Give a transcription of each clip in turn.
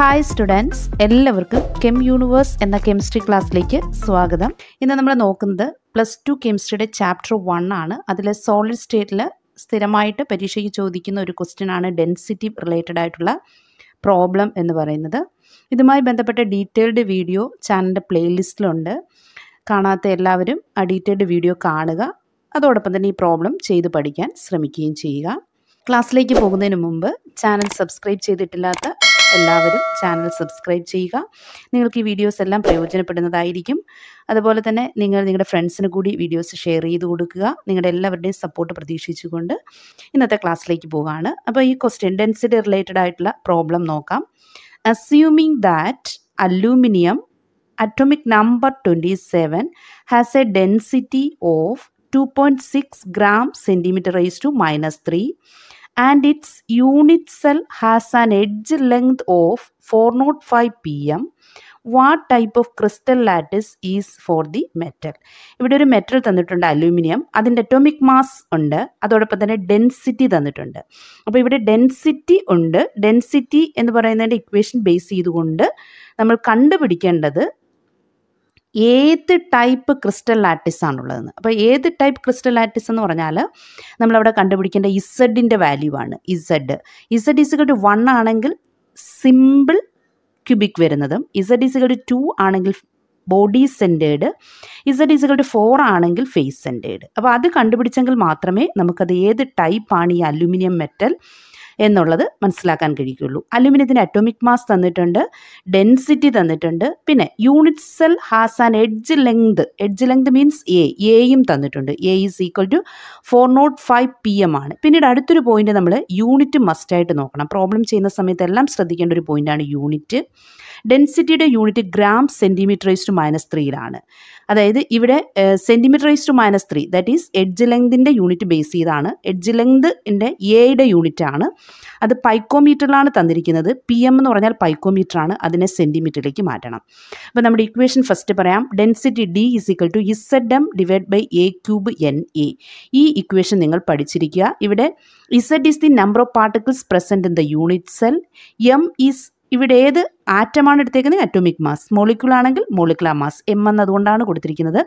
hi students എല്ലാവർക്കും chem universe എന്ന chemistry ക്ലാസ്സിലേക്ക് സ്വാഗതം ഇന്ന് നമ്മൾ നോക്കുന്നത് പ്ലസ് ടു കെമിസ്ട്രിയുടെ ചാപ്റ്റർ വൺ ആണ് അതിലെ സോളിഡ് സ്റ്റേറ്റിൽ സ്ഥിരമായിട്ട് പരീക്ഷയ്ക്ക് ചോദിക്കുന്ന ഒരു ക്വസ്റ്റ്യൻ ആണ് ഡെൻസിറ്റി റിലേറ്റഡ് ആയിട്ടുള്ള പ്രോബ്ലം എന്ന് പറയുന്നത് ഇതുമായി ബന്ധപ്പെട്ട ഡീറ്റെയിൽഡ് വീഡിയോ ചാനലിൻ്റെ പ്ലേലിസ്റ്റിലുണ്ട് കാണാത്ത എല്ലാവരും ആ ഡീറ്റെയിൽഡ് വീഡിയോ കാണുക അതോടൊപ്പം തന്നെ ഈ പ്രോബ്ലം ചെയ്ത് പഠിക്കാൻ ശ്രമിക്കുകയും ചെയ്യുക ക്ലാസ്സിലേക്ക് പോകുന്നതിന് മുമ്പ് ചാനൽ സബ്സ്ക്രൈബ് ചെയ്തിട്ടില്ലാത്ത എല്ലാവരും ചാനൽ സബ്സ്ക്രൈബ് ചെയ്യുക നിങ്ങൾക്ക് ഈ വീഡിയോസ് എല്ലാം പ്രയോജനപ്പെടുന്നതായിരിക്കും അതുപോലെ തന്നെ നിങ്ങൾ നിങ്ങളുടെ ഫ്രണ്ട്സിന് കൂടി വീഡിയോസ് ഷെയർ ചെയ്ത് കൊടുക്കുക നിങ്ങളുടെ എല്ലാവരുടെയും സപ്പോർട്ട് പ്രതീക്ഷിച്ചുകൊണ്ട് ഇന്നത്തെ ക്ലാസ്സിലേക്ക് പോവുകയാണ് അപ്പോൾ ഈ ക്വസ്റ്റ്യൻ ഡെൻസിറ്റി റിലേറ്റഡ് ആയിട്ടുള്ള പ്രോബ്ലം നോക്കാം assuming that aluminium atomic number twenty seven has a density of two point six gram centimetre raise to minus three and its unit cell has an edge length of four nought five P M what type of crystal lattice is for the metal ഇവിടെ ഒരു metal തന്നിട്ടുണ്ട് aluminium അതിൻ്റെ atomic mass ഉണ്ട് അതോടൊപ്പം തന്നെ density തന്നിട്ടുണ്ട് അപ്പോൾ ഇവിടെ ഡെൻസിറ്റി ഉണ്ട് ഡെൻസിറ്റി എന്ന് പറയുന്നതിൻ്റെ ഇക്വേഷൻ ബേസ് ചെയ്തുകൊണ്ട് നമ്മൾ കണ്ടുപിടിക്കേണ്ടത് ഏത് ടൈപ്പ് ക്രിസ്റ്റൽ ലാറ്റിസ് ആണുള്ളതെന്ന് അപ്പോൾ ഏത് ടൈപ്പ് ക്രിസ്റ്റൽ ലാറ്റിസ് എന്ന് പറഞ്ഞാൽ നമ്മളവിടെ കണ്ടുപിടിക്കേണ്ട ഇസഡിൻ്റെ വാല്യൂ ആണ് ഇസഡ് ഇസഡ് ഇസുകൾ വൺ ആണെങ്കിൽ സിമ്പിൾ ക്യൂബിക് വരുന്നതും ഇസഡ് ഇസുകൾ ടു ടു ആണെങ്കിൽ body centred Z is equal four ആണെങ്കിൽ ഫേസ് സെൻറ്റേഡ് അപ്പോൾ അത് കണ്ടുപിടിച്ചെങ്കിൽ മാത്രമേ നമുക്കത് ഏത് ടൈപ്പാണ് ഈ അലുമിനിയം മെറ്റൽ എന്നുള്ളത് മനസ്സിലാക്കാൻ കഴിയുള്ളൂ അലുമിനിയത്തിന് അറ്റോമിക് മാസ് തന്നിട്ടുണ്ട് ഡെൻസിറ്റി തന്നിട്ടുണ്ട് പിന്നെ unit cell has an edge length edge length means A എയും തന്നിട്ടുണ്ട് A is equal to four nought five P M ആണ് പിന്നീട് അടുത്തൊരു പോയിന്റ് നമ്മൾ യൂണിറ്റ് മസ്റ്റായിട്ട് നോക്കണം പ്രോബ്ലം ചെയ്യുന്ന സമയത്തെല്ലാം ശ്രദ്ധിക്കേണ്ട ഒരു പോയിന്റാണ് യൂണിറ്റ് ഡെൻസിറ്റിയുടെ unit gram centimetre raise to minus ത്രീയിലാണ് അതായത് ഇവിടെ centimetre raise to minus three that is edge ലെങ്തിൻ്റെ യൂണിറ്റ് ബേസ് ചെയ്താണ് എഡ്ജ് ലെങ്ത് എൻ്റെ എയുടെ യൂണിറ്റാണ് അത് പൈക്കോമീറ്ററിലാണ് തന്നിരിക്കുന്നത് പി എം എന്ന് പറഞ്ഞാൽ പൈക്കോമീറ്ററാണ് അതിനെ സെൻറ്റിമീറ്ററിലേക്ക് മാറ്റണം അപ്പോൾ നമ്മുടെ ഇക്വേഷൻ ഫസ്റ്റ് പറയാം density D equal to Z M divide by A cube N A ഈ ഇക്വേഷൻ നിങ്ങൾ പഠിച്ചിരിക്കുക ഇവിടെ Z is the number of particles present in the unit cell M is ഇവിടെ ഏത് ആറ്റമാണ് എടുത്തേക്കുന്നത് അറ്റോമിക് മാസ് മോളിക്യൂൾ ആണെങ്കിൽ മോളിക്കുലർ മാസ് എം എന്നതുകൊണ്ടാണ് കൊടുത്തിരിക്കുന്നത്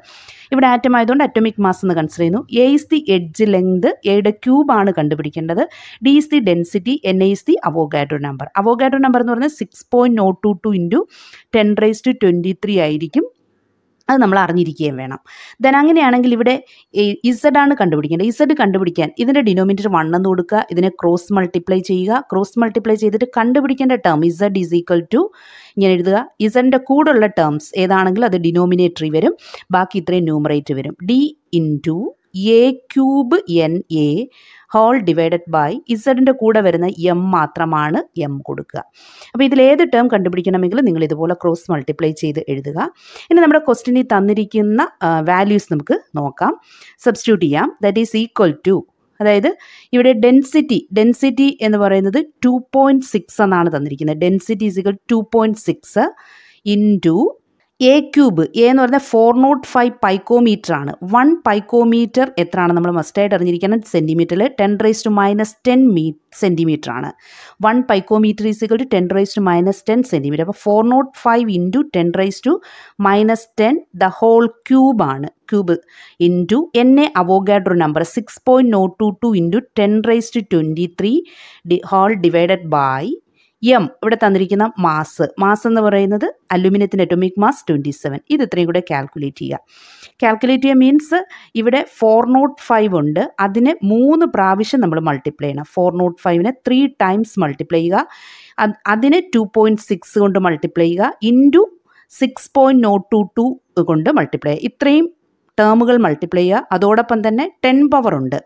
ഇവിടെ ആറ്റം ആയതുകൊണ്ട് അറ്റോമിക് മാസ് എന്ന് കൺസിഡർ ചെയ്യുന്നു A is the edge length എയുടെ ക്യൂബാണ് കണ്ടുപിടിക്കേണ്ടത് D is the density N A is the Avogadro number Avogadro number എന്ന് പറഞ്ഞാൽ six point nought two two into ten raise to twenty three ആയിരിക്കും അത് നമ്മൾ അറിഞ്ഞിരിക്കുകയും വേണം ദൻ അങ്ങനെയാണെങ്കിൽ ഇവിടെ ഇസഡ് ആണ് കണ്ടുപിടിക്കേണ്ടത് ഇസഡ് കണ്ടുപിടിക്കാൻ ഇതിൻ്റെ ഡിനോമിനേറ്റർ വണ് എന്ന് കൊടുക്കുക ഇതിനെ ക്രോസ് മൾട്ടിപ്ലൈ ചെയ്യുക ക്രോസ് മൾട്ടിപ്ലൈ ചെയ്തിട്ട് കണ്ടുപിടിക്കേണ്ട term Z is equal to ഇങ്ങനെ എഴുതുക ഇസഡിൻ്റെ കൂടെയുള്ള ടേംസ് ഏതാണെങ്കിലും അത് ഡിനോമിനേറ്ററി വരും ബാക്കി ഇത്രയും ന്യൂമറേറ്റ് വരും D into A cube N A whole divided by ഇസഡിൻ്റെ കൂടെ വരുന്ന എം മാത്രമാണ് എം കൊടുക്കുക അപ്പോൾ ഇതിൽ ഏത് ടേം കണ്ടുപിടിക്കണമെങ്കിൽ നിങ്ങൾ ഇതുപോലെ ക്രോസ് മൾട്ടിപ്ലൈ ചെയ്ത് എഴുതുക ഇനി നമ്മുടെ ക്വസ്റ്റിനിൽ തന്നിരിക്കുന്ന വാല്യൂസ് നമുക്ക് നോക്കാം സബ്സ്റ്റിറ്റ്യൂട്ട് ചെയ്യാം ദാറ്റ് ഈസ് ഈക്വൽ ടു അതായത് ഇവിടെ ഡെൻസിറ്റി ഡെൻസിറ്റി എന്ന് പറയുന്നത് ടു പോയിൻറ്റ് സിക്സ് എന്നാണ് തന്നിരിക്കുന്നത് density is equal to point six into A cube a എന്ന് പറഞ്ഞാൽ ഫോർ നോട്ട് ഫൈവ് പൈക്കോമീറ്റർ ആണ് വൺ പൈക്കോമീറ്റർ എത്രയാണ് നമ്മൾ മസ്റ്റായിട്ട് അറിഞ്ഞിരിക്കുന്നത് സെൻറ്റിമീറ്ററിൽ ten raise to minus ten മീ സെൻറ്റിമീറ്റർ ആണ് one picometre is equal to ten raise to minus ten centimetre അപ്പോൾ four nought five into ten raise to minus ten the whole cube ആണ് cube into N A Avogadro number six point nought two two into ten raise to twenty three D whole divided by M ഇവിടെ തന്നിരിക്കുന്ന mass mass എന്ന് പറയുന്നത് അലുമിനിയത്തിൻ്റെ atomic mass twenty seven ഇത് ഇത്രയും കൂടെ calculate ചെയ്യുക കാൽക്കുലേറ്റ് ചെയ്യുക മീൻസ് ഇവിടെ ഫോർ നോട്ട് ഫൈവ് ഉണ്ട് അതിനെ മൂന്ന് പ്രാവശ്യം നമ്മൾ മൾട്ടിപ്ലൈ ചെയ്യണം ഫോർ നോട്ട് ഫൈവിനെ ത്രീ ടൈംസ് മൾട്ടിപ്ലൈ ചെയ്യുക അതിനെ ടു പോയിൻറ്റ് സിക്സ് കൊണ്ട് മൾട്ടിപ്ലൈ ചെയ്യുക into six point nought two two കൊണ്ട് മൾട്ടിപ്ലൈ ചെയ്യുക ഇത്രയും ടേമുകൾ മൾട്ടിപ്ലൈ ചെയ്യുക അതോടൊപ്പം തന്നെ ടെൻ പവർ ഉണ്ട്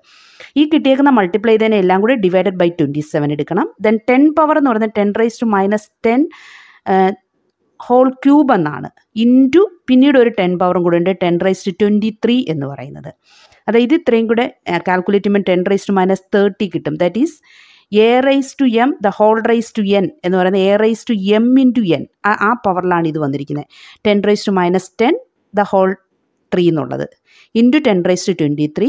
ഈ കിട്ടിയേക്കുന്ന മൾട്ടിപ്ലൈ ചെയ്തതിനെ എല്ലാം കൂടി ഡിവൈഡഡ് ബൈ ട്വൻറ്റി സെവൻ എടുക്കണം ദെൻ ടെൻ പവർ എന്ന് പറയുന്നത് ten raise to minus ten whole cube എന്നാണ് ഇൻറ്റു പിന്നീട് ഒരു ടെൻ പവറും കൂടെ ഉണ്ട് ten raise to twenty three എന്ന് പറയുന്നത് അതായത് ഇത് ഇത്രയും കൂടെ കാൽക്കുലേറ്റ് ചെയ്യുമ്പോൾ ten raise to minus thirty കിട്ടും that is A raise to M the whole raise to N എന്ന് പറയുന്നത് A raise to M into N ആ പവറിലാണ് ഇത് വന്നിരിക്കുന്നത് ten raise to minus ten the whole three എന്നുള്ളത് into ten raise to twenty three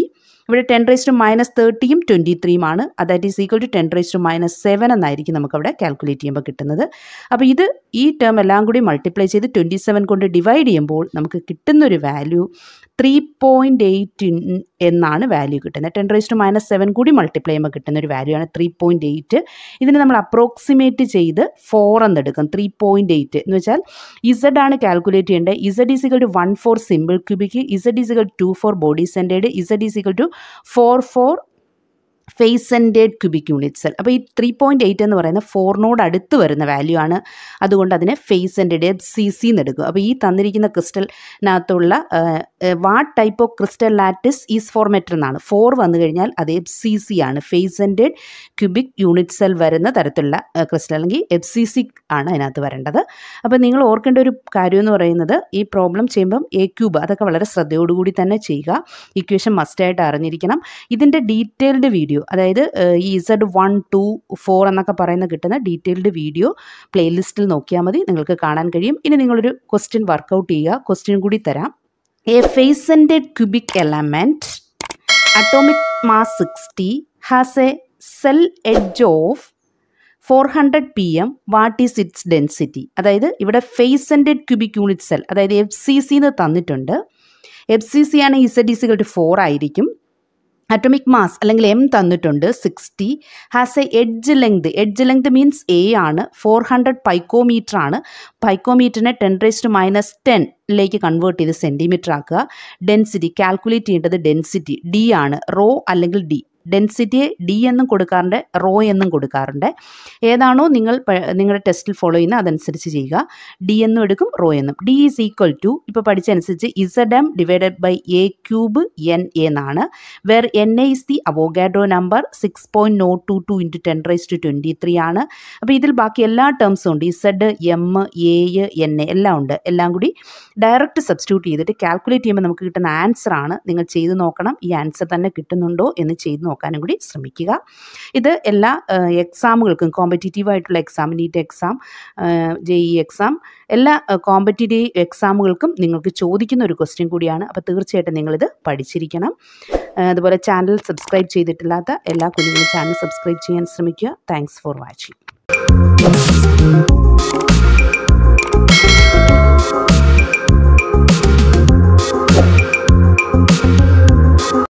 ഇവിടെ ten raise to minus തേർട്ടിയും twenty ത്രീയുമാണ് അതായത് is equal to ten raise to minus seven എന്നായിരിക്കും നമുക്കവിടെ കാൽക്കുലേറ്റ് ചെയ്യുമ്പോൾ കിട്ടുന്നത് അപ്പോൾ ഇത് ഈ ടേം എല്ലാം കൂടി മൾട്ടിപ്ലൈ ചെയ്ത് ട്വൻറ്റി സെവൻ കൊണ്ട് ഡിവൈഡ് ചെയ്യുമ്പോൾ നമുക്ക് കിട്ടുന്നൊരു വാല്യൂ ത്രീ പോയിൻറ്റ് എയ്റ്റ് എന്നാണ് വാല്യൂ കിട്ടുന്നത് ten raise to minus seven കൂടി മൾട്ടിപ്ലൈ ചെയ്യുമ്പോൾ കിട്ടുന്ന ഒരു വാല്യൂ ആണ് ത്രീ പോയിൻറ്റ് എയ്റ്റ് ഇതിന് നമ്മൾ അപ്രോക്സിമേറ്റ് ചെയ്ത് ഫോർ എന്നെടുക്കും ത്രീ പോയിൻറ്റ് എയ്റ്റ് എന്ന് വെച്ചാൽ ഇസഡ് ആണ് കാൽക്കുലേറ്റ് ചെയ്യേണ്ടത് Z is equal to one four simple cubic Z is equal to four body centred Z is equal to four four face centred cubic unit cell അപ്പോൾ ഈ ത്രീ പോയിൻറ്റ് എയ്റ്റ് എന്ന് പറയുന്ന ഫോറിനോട് അടുത്ത് വരുന്ന വാല്യൂ ആണ് അതുകൊണ്ട് അതിനെ face centred F C C എന്ന് എടുക്കും അപ്പോൾ ഈ തന്നിരിക്കുന്ന ക്രിസ്റ്റലിനകത്തുള്ള what type of crystal lattice is ഫോർമെറ്റർ എന്നാണ് ഫോർ വന്നു കഴിഞ്ഞാൽ അത് എഫ് സി സി ആണ് face centred cubic unit cell വരുന്ന തരത്തിലുള്ള ക്രിസ്റ്റൽ അല്ലെങ്കിൽ എഫ് സി സി ആണ് അതിനകത്ത് വരേണ്ടത് അപ്പോൾ നിങ്ങൾ ഓർക്കേണ്ട ഒരു കാര്യം എന്ന് പറയുന്നത് ഈ പ്രോബ്ലം ചെയ്യുമ്പം എ ക്യൂബ് അതൊക്കെ വളരെ ശ്രദ്ധയോടുകൂടി തന്നെ ചെയ്യുക ഇക്വേഷൻ മസ്റ്റായിട്ട് അറിഞ്ഞിരിക്കണം ഇതിൻ്റെ ഡീറ്റെയിൽഡ് വീഡിയോ വീഡിയോ അതായത് ഈ ഇസഡ് വൺ ടു ഫോർ എന്നൊക്കെ പറയുന്ന കിട്ടുന്ന ഡീറ്റെയിൽഡ് വീഡിയോ പ്ലേലിസ്റ്റിൽ നോക്കിയാൽ മതി നിങ്ങൾക്ക് കാണാൻ കഴിയും ഇനി നിങ്ങളൊരു ക്വസ്റ്റ്യൻ വർക്കൗട്ട് ചെയ്യുക ക്വസ്റ്റ്യൻ കൂടി തരാം A face centred cubic element atomic mass sixty has a cell edge of four hundred P M what is its density അതായത് ഇവിടെ ഫേസൻറ്റഡ് ക്യൂബിക് യൂണിറ്റ് സെൽ അതായത് എഫ് സി സിന്ന് തന്നിട്ടുണ്ട് എഫ് സി സി ആണ് Z is equal to four ആയിരിക്കും atomic mass അല്ലെങ്കിൽ M തന്നിട്ടുണ്ട് sixty has a edge length edge length means A ആണ് ഫോർ ഹൺഡ്രഡ് പൈക്കോമീറ്റർ ആണ് പൈക്കോമീറ്ററിനെ ടെൻ റേസ്റ്റ് മൈനസ് ടെൻ ടെന്നിലേക്ക് കൺവേർട്ട് ചെയ്ത് സെൻറ്റിമീറ്റർ ആക്കുക ഡെൻസിറ്റി കാൽക്കുലേറ്റ് ചെയ്യേണ്ടത് ഡെൻസിറ്റി ഡി ആണ് റോ അല്ലെങ്കിൽ ഡി ഡെൻസിറ്റി ഡി എന്നും കൊടുക്കാറുണ്ട് റോ എന്നും കൊടുക്കാറുണ്ട് ഏതാണോ നിങ്ങൾ നിങ്ങളുടെ ടെസ്റ്റിൽ ഫോളോ ചെയ്യുന്നത് അതനുസരിച്ച് ചെയ്യുക ഡി എന്നും എടുക്കും റോ എന്നും ഡി ഈസ് ഈക്വൽ ടു ഇപ്പോൾ പഠിച്ചനുസരിച്ച് Z M divided by A cube N എന്നാണ് where N A is the Avogadro number six point nought two two into ten raise to twenty three ആണ് അപ്പോൾ ഇതിൽ ബാക്കി എല്ലാ ടേംസും ഉണ്ട് ഇസഡ് എം എ എൻ എല്ലാം ഉണ്ട് എല്ലാം കൂടി ഡയറക്റ്റ് സബ്സ്റ്റിറ്റ്യൂട്ട് ചെയ്തിട്ട് കാൽക്കുലേറ്റ് ചെയ്യുമ്പോൾ നമുക്ക് കിട്ടുന്ന ആൻസർ ആണ് നിങ്ങൾ ചെയ്ത് നോക്കണം ഈ ആൻസർ തന്നെ കിട്ടുന്നുണ്ടോ എന്ന് ചെയ്ത് നോക്കാനും കൂടി ശ്രമിക്കുക ഇത് എല്ലാ എക്സാമുകൾക്കും കോമ്പറ്റേറ്റീവ് ആയിട്ടുള്ള exam NEET exam J E exam എല്ലാ കോമ്പറ്റേറ്റീവ് എക്സാമുകൾക്കും നിങ്ങൾക്ക് ചോദിക്കുന്ന ഒരു ക്വസ്റ്റ്യൻ കൂടിയാണ് അപ്പോൾ തീർച്ചയായിട്ടും നിങ്ങളിത് പഠിച്ചിരിക്കണം അതുപോലെ ചാനൽ സബ്സ്ക്രൈബ് ചെയ്തിട്ടില്ലാത്ത എല്ലാ കുഞ്ഞുങ്ങളും ചാനൽ സബ്സ്ക്രൈബ് ചെയ്യാൻ ശ്രമിക്കുക താങ്ക്സ് ഫോർ വാച്ചിങ്